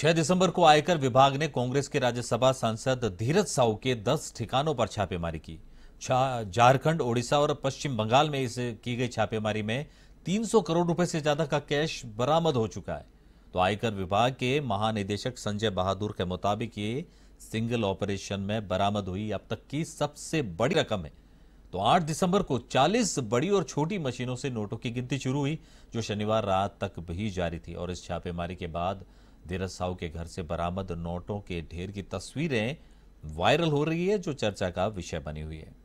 छह दिसंबर को आयकर विभाग ने कांग्रेस के राज्यसभा सांसद धीरज साहू के दस ठिकानों पर छापेमारी की झारखंड ओडिशा और पश्चिम बंगाल में इस की गई छापेमारी में 300 करोड़ रुपए से ज्यादा का कैश बरामद हो चुका है तो आयकर विभाग के महानिदेशक संजय बहादुर के मुताबिक ये सिंगल ऑपरेशन में बरामद हुई अब तक की सबसे बड़ी रकम है तो 8 दिसंबर को 40 बड़ी और छोटी मशीनों से नोटों की गिनती शुरू हुई जो शनिवार रात तक भी जारी थी और इस छापेमारी के बाद धीरज साहू के घर से बरामद नोटों के ढेर की तस्वीरें वायरल हो रही है जो चर्चा का विषय बनी हुई है